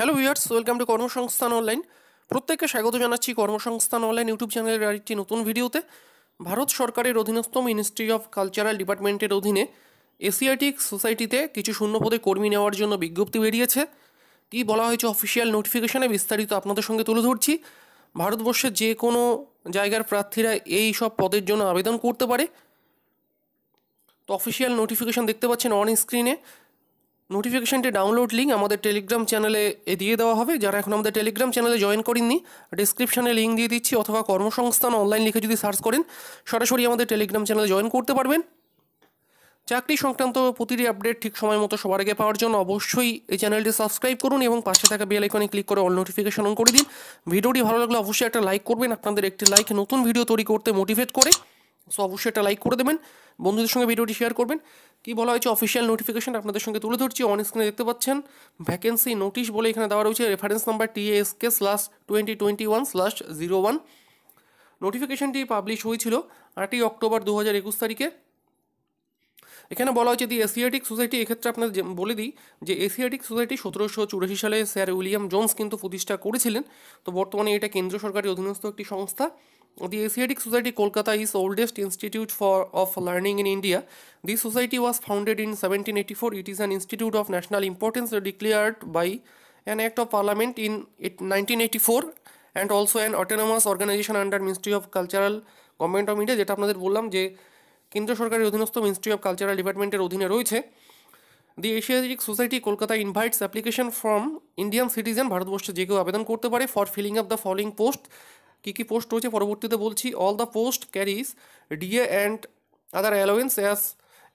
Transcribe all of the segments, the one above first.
Hello viewers welcome to Karmasangsthan online প্রত্যেককে স্বাগত জানাচ্ছি কর্মসংস্থান অনলাইন ইউটিউব চ্যানেলের আরেকটি নতুন ভিডিওতে ভারত সরকারের অধীনস্থ মিনিস্ট্রি অফ কালচারাল ডিপার্টমেন্টের অধীনে এশিয়াটিক সোসাইটিতে কিছু শূন্য পদে কর্মী নেওয়ার জন্য বিজ্ঞপ্তি বেরিয়েছে কি বলা হয়েছে অফিসিয়াল নোটিফিকেশানে বিস্তারিত আপনাদের সঙ্গে তুলে ধরছি ভারতবর্ষের যে কোনো জায়গার প্রার্থীরা এই সব পদের জন্য আবেদন করতে পারে তো অফিসিয়াল নোটিফিকেশান দেখতে পাচ্ছেন অন স্ক্রিনে নোটিফিকেশানটি ডাউনলোড লিঙ্ক আমাদের টেলিগ্রাম চ্যানেলে দিয়ে দেওয়া হবে যারা এখন আমাদের টেলিগ্রাম চ্যানেলে জয়েন করেননি ডিসক্রিপশানে লিঙ্ক দিয়ে দিচ্ছি অথবা কর্মসংস্থান অনলাইন লিখে যদি সার্চ করেন সরাসরি আমাদের টেলিগ্রাম চ্যানেলে জয়েন করতে পারবেন চাকরি সংক্রান্ত প্রতিটি আপডেট ঠিক সময় মতো সবার আগে পাওয়ার জন্য অবশ্যই এই চ্যানেলটি সাবস্ক্রাইব করুন এবং পাশে থাকা বেল আইকনে ক্লিক করে অল নোটিফিকেশন অন করে দিন ভিডিওটি ভালো লাগলে অবশ্যই একটা লাইক করবেন আপনাদের একটি লাইক নতুন ভিডিও তৈরি করতে মোটিভেট করে সো অবশ্যই একটা লাইক করে দেবেন বন্ধুদের সঙ্গে ভিডিওটি শেয়ার করবেন কি বলা হয়েছে অফিসিয়াল নোটিফিকেশন আপনাদের সঙ্গে তুলে ধরছি অন স্ক্রিনে দেখতে পাচ্ছেন ভ্যাকেন্সি নোটিশ বলে এখানে দেওয়া রয়েছে রেফারেন্স নাম্বার টি K slash twenty twenty one slash zero one নোটিফিকেশনটি পাবলিশ হয়েছিল আটই অক্টোবর দু হাজার একুশ তারিখে এখানে বলা হয়েছে দি এশিয়াটিক সোসাইটি এক্ষেত্রে আপনাদের বলে দিই যে এশিয়াটিক সোসাইটি সতেরোশো চুরাশি সালে স্যার উইলিয়াম জোন্স কিন্তু প্রতিষ্ঠা করেছিলেন তো বর্তমানে এটা কেন্দ্র সরকারের অধীনস্থ একটি সংস্থা The Asiatic Society Kolkata is oldest institute for of learning in India. This society was founded in 1784. It is an institute of national importance declared by an act of parliament in 1984 and also an autonomous organization under Ministry of Cultural Government of India যেটা আপনাদের বললাম যে কেন্দ্র সরকারের অধীনস্থ of Cultural Department ডিপার্টমেন্টের অধীনে রয়েছে the Asiatic Society Kolkata invites application from Indian citizen ভারতবর্ষে যে কেউ আবেদন করতে পারে for filling up the following post কী কী পোস্ট রয়েছে পরবর্তীতে বলছি all the post carries DA and other allowance as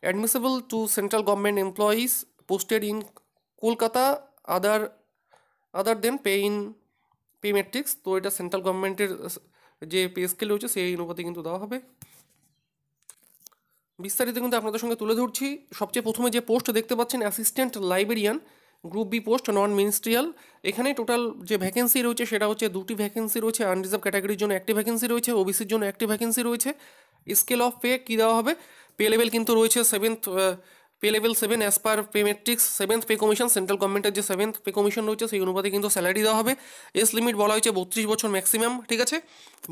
admissible to central government employees posted in Kolkata other other than pay in pay matrix তো এটা সেন্ট্রাল গভর্নমেন্টের যে pay scale রয়েছে সেই অনুপাতে কিন্তু দেওয়া হবে বিস্তারিত কিন্তু আপনাদের সঙ্গে তুলে ধরছি সবচেয়ে প্রথমে যে পোস্ট দেখতে পাচ্ছেন assistant librarian group B post non ministerial এখানে টোটাল যে ভ্যাকেন্সি রয়েছে সেটা হচ্ছে দুটি ভ্যাকেন্সি রয়েছে আনরিজার্ভ ক্যাটাগরির জন্য একটি ভ্যাকেন্সি রয়েছে ওবিসির জন্য একটি ভ্যাকেন্সি রয়েছে স্কেল অফ পে কী দেওয়া হবে পে লেভেল কিন্তু রয়েছে seventh pay level seven as per pay matrix seventh pay commission central গভর্নমেন্টের যে সেভেন্থ পে কমিশন রয়েছে সেই অনুপাতে কিন্তু স্যালারি দেওয়া হবে এস লিমিট বলা হয়েছে বত্রিশ বছর ম্যাক্সিমাম ঠিক আছে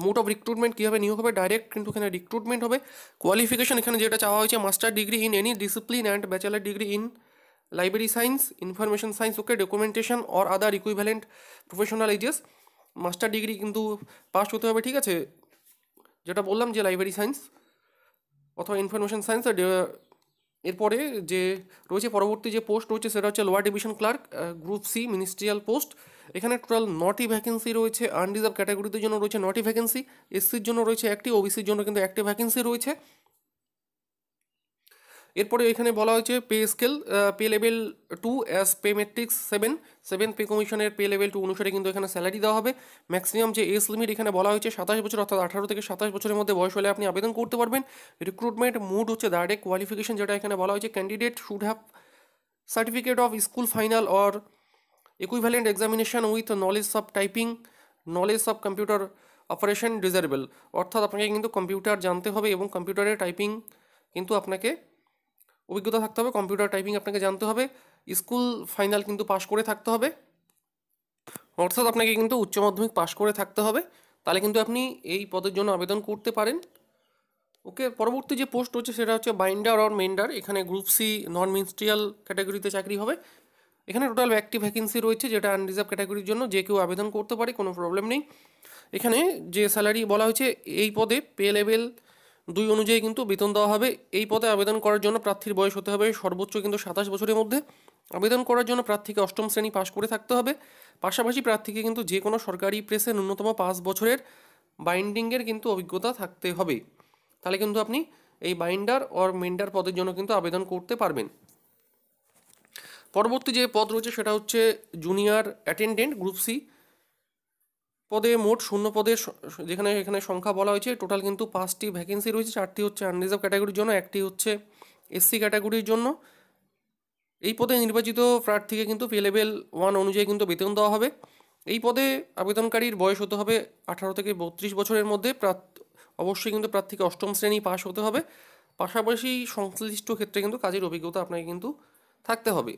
মোট অফ রিক্রুটমেন্ট কীভাবে নিয়োগ হবে ডাইরেক্ট কিন্তু এখানে রিক্রুটমেন্ট হবে কোয়ালিফিকেশন এখানে যেটা চাওয়া হয়েছে master degree in any discipline and bachelor degree in library science information science okay documentation or other equivalent professional ages. Master degree কিন্তু পাস করতে হবে ঠিক আছে যেটা বললাম যে লাইব্রেরি সায়েন্স অথবা ইনফরমেশন সায়েন্স এরপরে যে রয়েছে পরবর্তী যে পোস্ট রয়েছে সেটা হচ্ছে lower division clerk group C ministerial post এখানে টোটাল নটি ভ্যাকেন্সি রয়েছে আনরিজার্ভ ক্যাটাগরিদের জন্য রয়েছে নটি ভ্যাকেন্সি এসসির জন্য রয়েছে একটি ওবিসির জন্য কিন্তু একটি ভ্যাকেন্সি রয়েছে এরপরে এখানে বলা হয়েছে pay scale pay level two as pay matrix seven seven pay কমিশনের পে লেভেল টু অনুসারে কিন্তু এখানে স্যালারি দেওয়া হবে ম্যাক্সিমাম যে এজ লিমিট এখানে বলা হয়েছে সাতাশ বছর অর্থাৎ আঠারো থেকে সাতাশ বছরের মধ্যে বয়স হলে আপনি আবেদন করতে পারবেন রিক্রুটমেন্ট মুড হচ্ছে ডাইরেক্ট কোয়ালিফিকেশন যেটা এখানে বলা হয়েছে candidate should have certificate of school final or equivalent examination with knowledge of typing knowledge of computer operation desirable অর্থাৎ আপনাকে কিন্তু কম্পিউটার জানতে হবে এবং কম্পিউটারে টাইপিং কিন্তু আপনাকে অভিজ্ঞতা থাকতে হবে কম্পিউটার টাইপিং আপনাকে জানতে হবে স্কুল ফাইনাল কিন্তু পাশ করে থাকতে হবে অর্থাৎ আপনাকে কিন্তু উচ্চ মাধ্যমিক পাশ করে থাকতে হবে তাহলে কিন্তু আপনি এই পদের জন্য আবেদন করতে পারেন ওকে পরবর্তী যে পোস্ট হচ্ছে সেটা হচ্ছে বাইন্ডার অর মেন্ডার এখানে গ্রুপ সি নন মিনিস্ট্রিয়াল ক্যাটাগরিতে চাকরি হবে এখানে টোটাল একটি ভ্যাকেন্সি রয়েছে যেটা আনরিজার্ভ ক্যাটাগরির জন্য যে কেউ আবেদন করতে পারে কোনো প্রবলেম নেই এখানে যে স্যালারি বলা হয়েছে এই পদে পে লেভেল দুই অনুযায়ী কিন্তু বেতন দেওয়া হবে এই পদে আবেদন করার জন্য প্রার্থীর বয়স হতে হবে সর্বোচ্চ কিন্তু সাতাশ বছরের মধ্যে আবেদন করার জন্য প্রার্থীকে অষ্টম শ্রেণী পাশ করে থাকতে হবে পাশাপাশি প্রার্থীকে কিন্তু যে কোনো সরকারি প্রেসে ন্যূনতম পাঁচ বছরের বাইন্ডিংয়ের কিন্তু অভিজ্ঞতা থাকতে হবে তাহলে কিন্তু আপনি এই বাইন্ডার অর মেন্ডার পদের জন্য কিন্তু আবেদন করতে পারবেন পরবর্তী যে পদ রয়েছে সেটা হচ্ছে জুনিয়র অ্যাটেন্ডেন্ট গ্রুপ সি পদে মোট শূন্য পদে যেখানে এখানে সংখ্যা বলা হয়েছে টোটাল কিন্তু পাঁচটি ভ্যাকেন্সি রয়েছে চারটি হচ্ছে আনরিজার্ভ ক্যাটাগরির জন্য একটি হচ্ছে এসসি ক্যাটাগরির জন্য এই পদে নির্বাচিত প্রার্থীকে কিন্তু পে লেভেল ওয়ান অনুযায়ী কিন্তু বেতন দেওয়া হবে এই পদে আবেদনকারীর বয়স হতে হবে আঠারো থেকে বত্রিশ বছরের মধ্যে অবশ্যই কিন্তু প্রার্থীকে অষ্টম শ্রেণী পাস হতে হবে পাশাপাশি সংশ্লিষ্ট ক্ষেত্রে কিন্তু কাজের অভিজ্ঞতা আপনাকে কিন্তু থাকতে হবে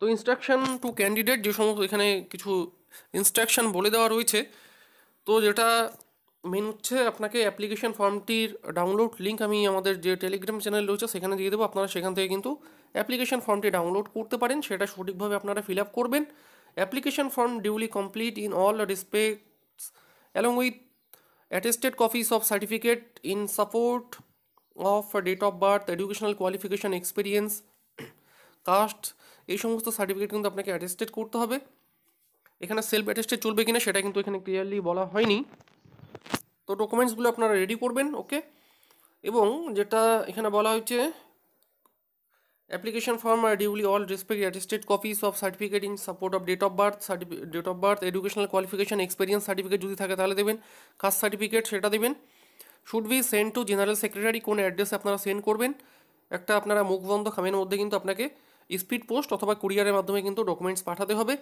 তো ইনস্ট্রাকশান টু ক্যান্ডিডেট যে সমস্ত এখানে কিছু ইনস্ট্রাকশান বলে দেওয়া রয়েছে তো যেটা মেন হচ্ছে আপনাকে অ্যাপ্লিকেশান ফর্মটির ডাউনলোড লিঙ্ক আমি আমাদের যে টেলিগ্রাম চ্যানেল রয়েছে সেখানে দিয়ে দেবো আপনারা সেখান থেকে কিন্তু অ্যাপ্লিকেশান ফর্মটি ডাউনলোড করতে পারেন সেটা সঠিকভাবে আপনারা ফিল আপ করবেন application form duly complete in all respects along with attested copies of certificate in support of date of birth educational qualification experience caste এই সমস্ত সার্টিফিকেট কিন্তু আপনাকে অ্যাটেস্টেড করতে হবে এখানে সেলফ অ্যাটেস্টেড চলবে কিনা সেটা কিন্তু এখানে ক্লিয়ারলি বলা হয়নি তো ডকুমেন্টসগুলো আপনারা রেডি করবেন ওকে এবং যেটা এখানে বলা হয়েছে অ্যাপ্লিকেশন ফর্ম আর duly all respect attested copies of certificate in support of date of birth date of birth educational qualification experience certificate যদি থাকে তাহলে দেবেন কাস্ট সার্টিফিকেট সেটা দেবেন should be send to general secretary কোন অ্যাড্রেসে আপনারা সেন্ড করবেন একটা আপনারা মুখবন্ধ খামের মধ্যে কিন্তু আপনাকে স্পিড পোস্ট অথবা কুরিয়ারের মাধ্যমে কিন্তু ডকুমেন্টস পাঠাতে হবে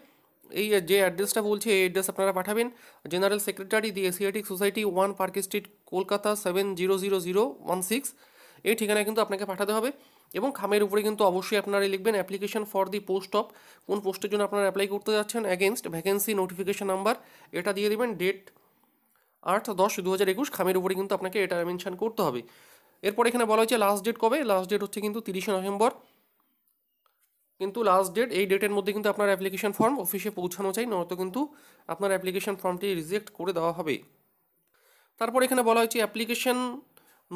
এই যে অ্যাড্রেসটা বলছি এই অ্যাড্রেস আপনারা পাঠাবেন general secretary the Asiatic Society one Park Street Kolkata seven zero zero zero one six এই ঠিকানায় কিন্তু আপনাকে পাঠাতে হবে এবং খামের উপরে কিন্তু অবশ্যই আপনারা লিখবেন application for the post of কোন পোস্টের জন্য আপনারা অ্যাপ্লাই করতে যাচ্ছেন অ্যাগেনস্ট ভ্যাকেন্সি নোটিফিকেশন নাম্বার এটা দিয়ে দেবেন ডেট আট দশ দু হাজার একুশ খামের উপরে কিন্তু আপনাকে এটা মেনশান করতে হবে এরপর এখানে বলা হয়েছে লাস্ট ডেট কবে লাস্ট ডেট হচ্ছে কিন্তু তিরিশে নভেম্বর কিন্তু লাস্ট ডেট এই ডেটের মধ্যে কিন্তু আপনার অ্যাপ্লিকেশন ফর্ম অফিসে পৌঁছানো চাই নয়তো কিন্তু আপনার অ্যাপ্লিকেশন ফর্মটি রিজেক্ট করে দেওয়া হবে তারপর এখানে বলা হয়েছে application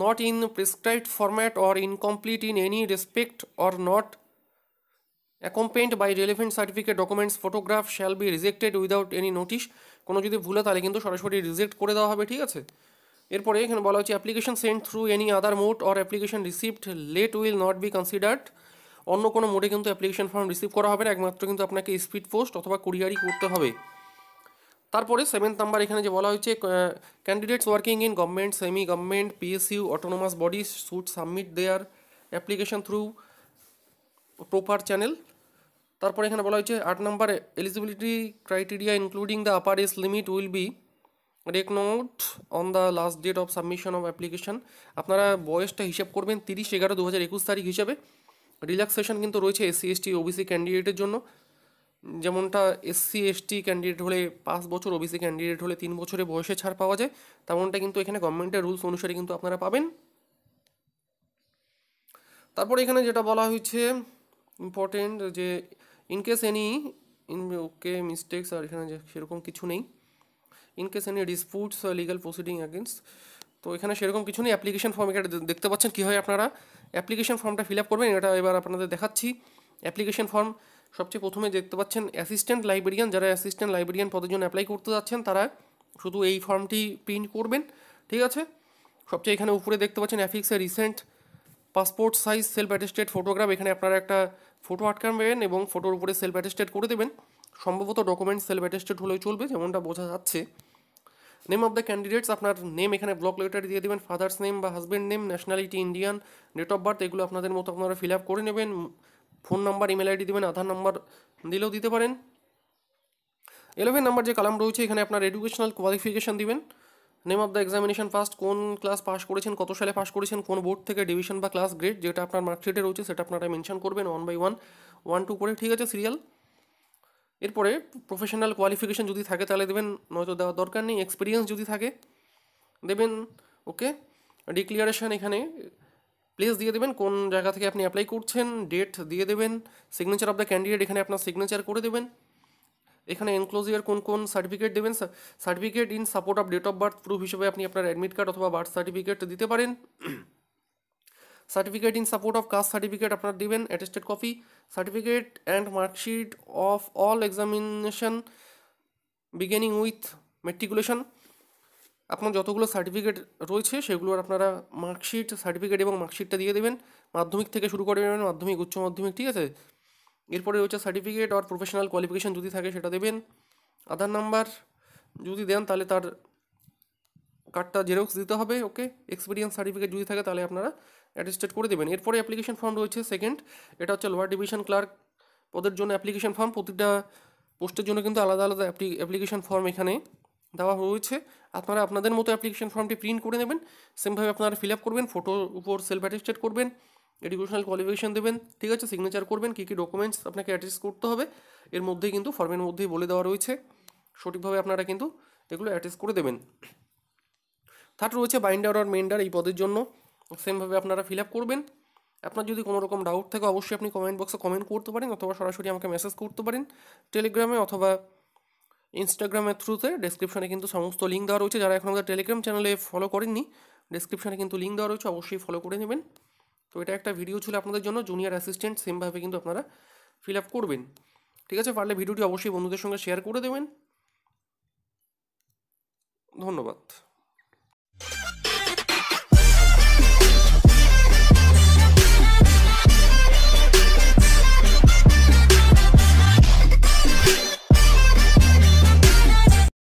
not in prescribed format or incomplete in any respect or not accompanied by relevant certificate documents photograph shall be rejected without any notice কোনো যদি ভুলে তাহলে কিন্তু সরাসরি রিজেক্ট করে দেওয়া হবে ঠিক আছে এরপরে এখানে বলা হচ্ছে application send through any other mode or application received late will not be considered অন্য কোনো মোডে কিন্তু অ্যাপ্লিকেশন ফর্ম রিসিভ করা হবে না একমাত্র কিন্তু আপনাকে স্পিড পোস্ট অথবা কুরিয়ারি করতে হবে তারপরে সেভেন্থ নাম্বার এখানে যে বলা হয়েছে candidates working in government semi government PSU autonomous body should submit their application through proper channel তারপরে এখানে বলা হয়েছে আট number eligibility criteria including the upper age limit will be reckoned on the last date of submission of application আপনারা বয়সটা হিসাব করবেন তিরিশ এগারো দু হাজার একুশ তারিখ হিসাবে রিল্যাক্সেশন কিন্তু রয়েছে এসসি এসটি ওবিসি ক্যান্ডিডেটের জন্য যেমনটা এসসি এসটি ক্যান্ডিডেট হলে পাঁচ বছর ওবিসি ক্যান্ডিডেট হলে তিন বছরে বয়সে ছাড় পাওয়া যায় তেমনটা কিন্তু এখানে গভর্নমেন্টের রুলস অনুসারে কিন্তু আপনারা পাবেন তারপর এখানে যেটা বলা হয়েছে ইম্পর্টেন্ট যে in case any in okay mistakes আর এখানে সেরকম কিছু নেই in case any disputes legal proceeding against তো এখানে সেরকম কিছু নেই অ্যাপ্লিকেশন ফর্ম এটা দেখতে পাচ্ছেন কীভাবে আপনারা অ্যাপ্লিকেশন ফর্মটা ফিল আপ করবেন এটা এবার আপনাদের দেখাচ্ছি অ্যাপ্লিকেশন ফর্ম সবচেয়ে প্রথমে দেখতে পাচ্ছেন অ্যাসিস্ট্যান্ট লাইব্রেরিয়ান যারা অ্যাসিস্ট্যান্ট লাইব্রেরিয়ান পদের জন্য অ্যাপ্লাই করতে যাচ্ছেন তারা শুধু এই ফর্মটি প্রিন্ট করবেন ঠিক আছে সবচেয়ে এখানে উপরে দেখতে পাচ্ছেন অ্যাফিক্সের recent passport size self attested photograph এখানে আপনারা একটা ফটো আটকাবেন এবং ফটোর উপরে সেলফ অ্যাটেস্টেড করে দেবেন সম্ভবত ডকুমেন্ট সেলফ অ্যাটেস্টেড হলেও চলবে যেমনটা বোঝা যাচ্ছে নেম অফ দ্য ক্যান্ডিডেটস আপনার নেম এখানে ব্লক লেটার দিয়ে দেবেন ফাদার্স নেম বা husband name nationality Indian date of birth এগুলো আপনাদের মতো আপনারা ফিল আপ করে নেবেন ফোন নাম্বার ইমেল আইডি দেবেন আধার নাম্বার দিলেও দিতে পারেন ইলেভেন নাম্বার যে কালাম রয়েছে এখানে আপনার এডুকেশনাল কোয়ালিফিকেশান দিবেন name of the examination first কোন ক্লাস পাস করেছেন কত সালে পাস করেছেন কোন বোর্ড থেকে ডিভিশন বা ক্লাস গ্রেড যেটা আপনার মার্কশিটে রয়েছে সেটা আপনারা মেনশন করবেন one by one one two করে ঠিক আছে সিরিয়াল এরপরে প্রফেশনাল কোয়ালিফিকেশান যদি থাকে তাহলে দেবেন নয়তো দেওয়ার দরকার নেই এক্সপিরিয়েন্স যদি থাকে দেবেন ওকে ডিক্লিয়ারেশান এখানে প্লেস দিয়ে দেবেন কোন জায়গা থেকে আপনি অ্যাপ্লাই করছেন ডেট দিয়ে দেবেন সিগনেচার অফ দ্য ক্যান্ডিডেট এখানে আপনার সিগনেচার করে দেবেন এখানে এনক্লোজিয়ার কোন কোন সার্টিফিকেট দেবেন certificate in support of date of birth proof হিসেবে আপনি আপনার অ্যাডমিট কার্ড অথবা বার্থ সার্টিফিকেট দিতে পারেন certificate in support of caste certificate আপনারা দিবেন attested copy certificate and marksheet of all examination beginning with matriculation আপনার যতগুলো সার্টিফিকেট রয়েছে সেগুলোর আপনারা মার্কশিট সার্টিফিকেট এবং মার্কশিটটা দিয়ে দেবেন মাধ্যমিক থেকে শুরু করে দেবেন মাধ্যমিক উচ্চ মাধ্যমিক ঠিক আছে এরপরে রয়েছে সার্টিফিকেট আর প্রফেশনাল কোয়ালিফিকেশান যদি থাকে সেটা দেবেন আধার নাম্বার যদি দেন তাহলে তার কার্ডটা জেরক্স দিতে হবে ওকে এক্সপিরিয়েন্স সার্টিফিকেট যদি থাকে তাহলে আপনারা অ্যাটেস্টেড করে দেবেন এরপরে অ্যাপ্লিকেশন ফর্ম রয়েছে সেকেন্ড এটা হচ্ছে লোয়ার ডিভিশন ক্লার্ক পদের জন্য অ্যাপ্লিকেশন ফর্ম প্রতিটা পোস্টের জন্য কিন্তু আলাদা আলাদা অ্যাপ্লিকেশন ফর্ম এখানে দেওয়া হয়েছে আপনারা আপনাদের মতো অ্যাপ্লিকেশন ফর্মটি প্রিন্ট করে নেবেন সেমভাবে আপনারা ফিল আপ করবেন ফটোর উপর সেলফ অ্যাটেস্টেড করবেন এডুকেশনাল কোয়ালিফিকেশান দেবেন ঠিক আছে সিগনেচার করবেন কী কী ডকুমেন্টস আপনাকে অ্যাটেস্ট করতে হবে এর মধ্যেই কিন্তু ফর্মের মধ্যেই বলে দেওয়া রয়েছে সঠিকভাবে আপনারা কিন্তু এগুলো অ্যাটেস্ট করে দেবেন থার্ড রয়েছে বাইন্ডার আর মেন্ডার এই পদের জন্য সেমভাবে আপনারা ফিল আপ করবেন আপনার যদি কোনো রকম ডাউট থাকে অবশ্যই আপনি কমেন্ট বক্সে কমেন্ট করতে পারেন অথবা সরাসরি আমাকে মেসেজ করতে পারেন টেলিগ্রামে অথবা ইনস্টাগ্রামের থ্রুতে ডেসক্রিপশনে কিন্তু সমস্ত লিঙ্ক দেওয়া রয়েছে যারা এখন আমাদের টেলিগ্রাম চ্যানেলে ফলো করেননি ডেসক্রিপশনে কিন্তু লিঙ্ক দেওয়া রয়েছে অবশ্যই ফলো করে নেবেন তো এটা একটা ভিডিও ছিল আপনাদের জন্য জুনিয়র অ্যাসিস্ট্যান্ট সেমভাবে কিন্তু আপনারা ফিল আপ করবেন ঠিক আছে পারলে ভিডিওটি অবশ্যই বন্ধুদের সঙ্গে শেয়ার করে দেবেন ধন্যবাদ